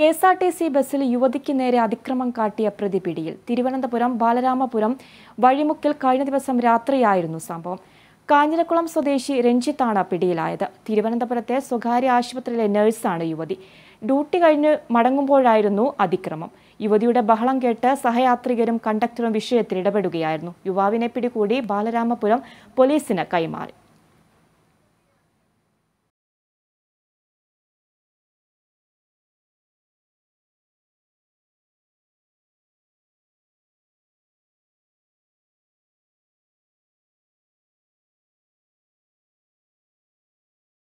K S R T C ബസ്സിൽ യുവതിക്ക് നേരെ അതിക്രമം കാട്ടിയ പ്രതി പിടിയിൽ തിരുവനന്തപുരം ബാലരാമപുരം വഴിമുക്കിൽ കഴിഞ്ഞ ദിവസം രാത്രിയായിരുന്നു സംഭവം കാഞ്ഞിരക്കുളം സ്വദേശി രഞ്ജിത്താണ് പിടിയിലായത് തിരുവനന്തപുരത്തെ സ്വകാര്യ ആശുപത്രിയിലെ നഴ്സാണ് യുവതി ഡ്യൂട്ടി കഴിഞ്ഞ് മടങ്ങുമ്പോഴായിരുന്നു അതിക്രമം യുവതിയുടെ ബഹളം കേട്ട് സഹയാത്രികരും കണ്ടക്ടറും വിഷയത്തിൽ ഇടപെടുകയായിരുന്നു യുവാവിനെ പിടികൂടി ബാലരാമപുരം പോലീസിന് കൈമാറി